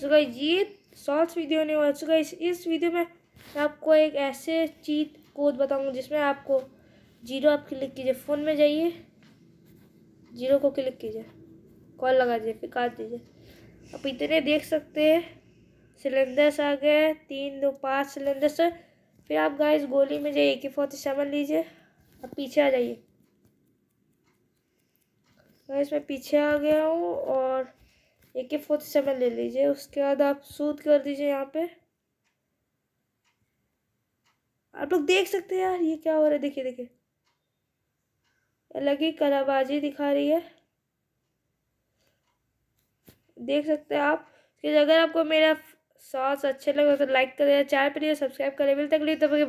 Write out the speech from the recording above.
सो guys ये shorts video नहीं वाला सो गाइस इस वीडियो में मैं आपको एक ऐसे चीट कोड बताऊंगा जिसमें आपको जीरो आप क्लिक कीजिए फ़ोन में जाइए जीरो को क्लिक कीजिए कॉल लगा दीजिए फिर काट दीजिए आप इतने देख सकते हैं सिलेंडर्स आ गए तीन दो पाँच सिलेंडर्स फिर आप गाइस गोली में जाइए के फोर्टी सेवन लीजिए आप पीछे आ जाइए गाइस मैं पीछे आ गया हूँ और एक के फोर्थ सेवन ले लीजिए उसके बाद आप सूद कर दीजिए यहाँ पे आप लोग देख सकते हैं यार ये क्या हो रहा है देखिए देखिए अलग ही कलाबाजी दिखा रही है देख सकते हैं आप अगर आपको मेरा सॉस अच्छे लगे तो लाइक करें चैनल पर तो सब्सक्राइब करें मिलते हैं